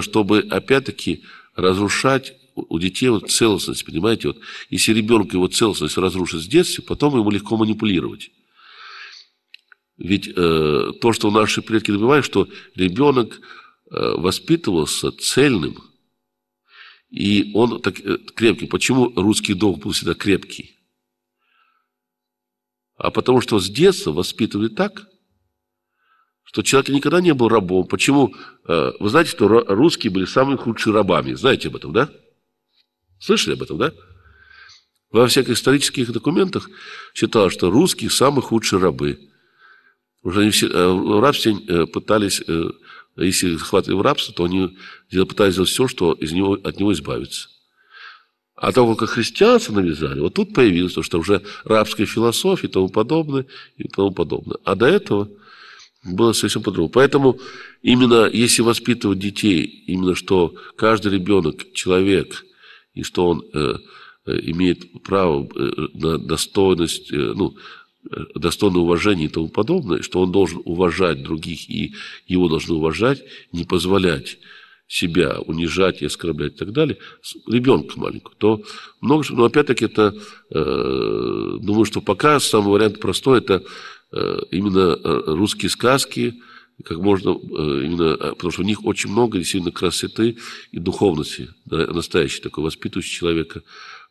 чтобы, опять-таки, разрушать у детей вот целостность, понимаете? Вот, если ребенку его целостность разрушить с детства, потом ему легко манипулировать. Ведь э, то, что наши предки добивают, что ребенок э, воспитывался цельным, и он так, э, крепкий. Почему русский дом был всегда крепкий? А потому что с детства воспитывали так, что человек никогда не был рабом. Почему? Э, вы знаете, что русские были самыми худшими рабами. Знаете об этом, да? Слышали об этом, да? Во всяких исторических документах считалось, что русские самые худшие рабы. Уже они все, э, в э, пытались, если захватывали в рабство, то они пытались сделать все, что из него, от него избавиться. А того, как христианство навязали, вот тут появилось то, что уже рабская философия и тому подобное, и тому подобное. А до этого было совсем по-другому. Поэтому именно если воспитывать детей, именно что каждый ребенок человек, и что он э, э имеет право э, на достойность, э, ну, э, достойное уважение и тому подобное, что он должен уважать других, и его должны уважать, не позволять себя унижать и оскорблять и так далее, ребенка маленького, то много чего. Но опять-таки это, э, думаю, что пока самый вариант простой, это Э, именно э, русские сказки, как можно э, именно, потому что в них очень много действительно красоты и духовности, настоящей такой, воспитывающий человека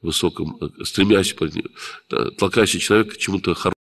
высоком, стремящий, толкающий человека к чему-то хорошему.